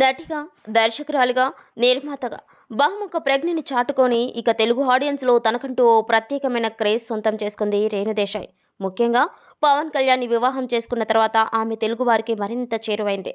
నటిగా దర్శకురాలిగా నిర్మాతగా బహుముఖ ప్రజ్ఞని చాటుకొని ఇక తెలుగు ఆడియన్స్లో తనకంటూ ఓ ప్రత్యేకమైన క్రేజ్ సొంతం చేసుకుంది రేణుదేశాయ్ ముఖ్యంగా పవన్ కళ్యాణ్ని వివాహం చేసుకున్న తర్వాత ఆమె తెలుగువారికి మరింత చేరువైంది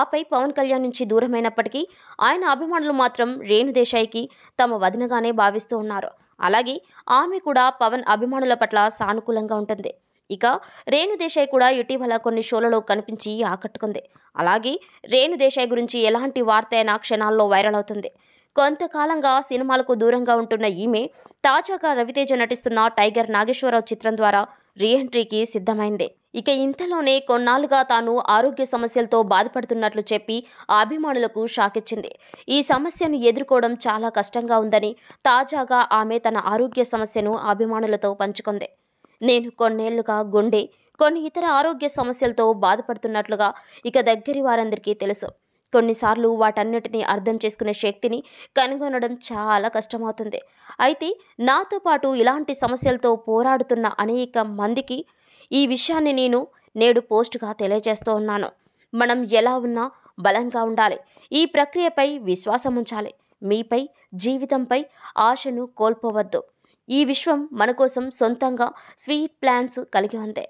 ఆపై పవన్ కళ్యాణ్ నుంచి దూరమైనప్పటికీ ఆయన అభిమానులు మాత్రం రేణుదేశాయికి తమ వదినగానే భావిస్తూ ఉన్నారు అలాగే ఆమె కూడా పవన్ అభిమానుల పట్ల సానుకూలంగా ఉంటుంది ఇక రేణు దేశాయ్ కూడా ఇటీవల కొన్ని షోలలో కనిపించి ఆకట్టుకుంది అలాగే రేణు దేశాయ్ గురించి ఎలాంటి వార్త అయినా క్షణాల్లో వైరల్ అవుతుంది కొంతకాలంగా సినిమాలకు దూరంగా ఉంటున్న ఈమె తాజాగా రవితేజ నటిస్తున్న టైగర్ నాగేశ్వరరావు చిత్రం ద్వారా రీఎంట్రీకి సిద్ధమైంది ఇక ఇంతలోనే కొన్నాళ్ళుగా తాను ఆరోగ్య సమస్యలతో బాధపడుతున్నట్లు చెప్పి అభిమానులకు షాక్ ఇచ్చింది ఈ సమస్యను ఎదుర్కోవడం చాలా కష్టంగా ఉందని తాజాగా ఆమె తన ఆరోగ్య సమస్యను అభిమానులతో పంచుకుంది నేను కొన్నేళ్లుగా గుండె కొన్ని ఇతర ఆరోగ్య సమస్యలతో బాధపడుతున్నట్లుగా ఇక దగ్గరి వారందరికీ తెలుసు కొన్నిసార్లు వాటన్నిటిని అర్థం చేసుకునే శక్తిని కనుగొనడం చాలా కష్టమవుతుంది అయితే నాతో పాటు ఇలాంటి సమస్యలతో పోరాడుతున్న అనేక మందికి ఈ విషయాన్ని నేను నేడు పోస్టుగా తెలియజేస్తూ ఉన్నాను మనం ఎలా ఉన్నా బలంగా ఉండాలి ఈ ప్రక్రియపై విశ్వాసం ఉంచాలి మీపై జీవితంపై ఆశను కోల్పోవద్దు ఈ విశ్వం మన కోసం సొంతంగా స్వీట్ ప్లాన్స్ కలిగి ఉంది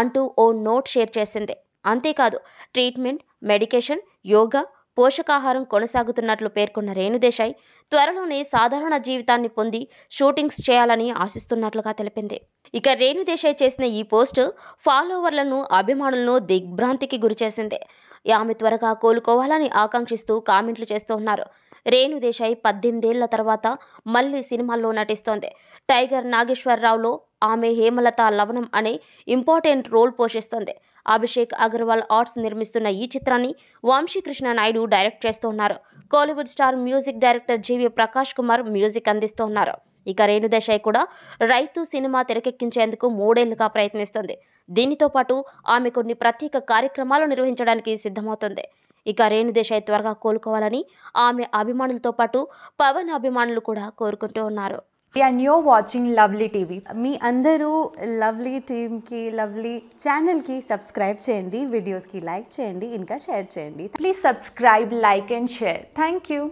అంటూ ఓ నోట్ షేర్ చేసింది అంతేకాదు ట్రీట్మెంట్ మెడికేషన్ యోగా పోషకాహారం కొనసాగుతున్నట్లు పేర్కొన్న రేణుదేశాయ్ త్వరలోనే సాధారణ జీవితాన్ని పొంది షూటింగ్స్ చేయాలని ఆశిస్తున్నట్లుగా తెలిపింది ఇక రేణుదేశాయ్ చేసిన ఈ పోస్ట్ ఫాలోవర్లను అభిమానులను దిగ్భ్రాంతికి గురిచేసింది ఆమె త్వరగా కోలుకోవాలని ఆకాంక్షిస్తూ కామెంట్లు చేస్తూ ఉన్నారు రేణుదేశాయ్ పద్దెనిమిదేళ్ల తర్వాత మళ్ళీ సినిమాల్లో నటిస్తోంది టైగర్ నాగేశ్వరరావులో ఆమె హేమలత లవణం అనే ఇంపార్టెంట్ రోల్ పోషిస్తోంది అభిషేక్ అగర్వాల్ ఆర్ట్స్ నిర్మిస్తున్న ఈ చిత్రాన్ని వంశీకృష్ణ నాయుడు డైరెక్ట్ చేస్తున్నారు Kollywood star music director GV Prakash Kumar music అందిస్తున్నారు ఇక దేశాయ్ కూడా రైతు సినిమా తెరకెక్కించేందుకు మూడేళ్లుగా ప్రయత్నిస్తుంది దీనితో పాటు ఆమె కొన్ని ప్రత్యేక కార్యక్రమాలు నిర్వహించడానికి సిద్ధమవుతుంది ఇక రేణు దేశాయ్ త్వరగా కోలుకోవాలని ఆమె అభిమానులతో పాటు పవన్ అభిమానులు కూడా కోరుకుంటూ ఉన్నారు and your watching lovely TV మీ అందరూ లవ్లీ టీమ్కి లవ్లీ ఛానల్కి సబ్స్క్రైబ్ చేయండి వీడియోస్కి లైక్ చేయండి ఇంకా షేర్ చేయండి please subscribe like and share thank you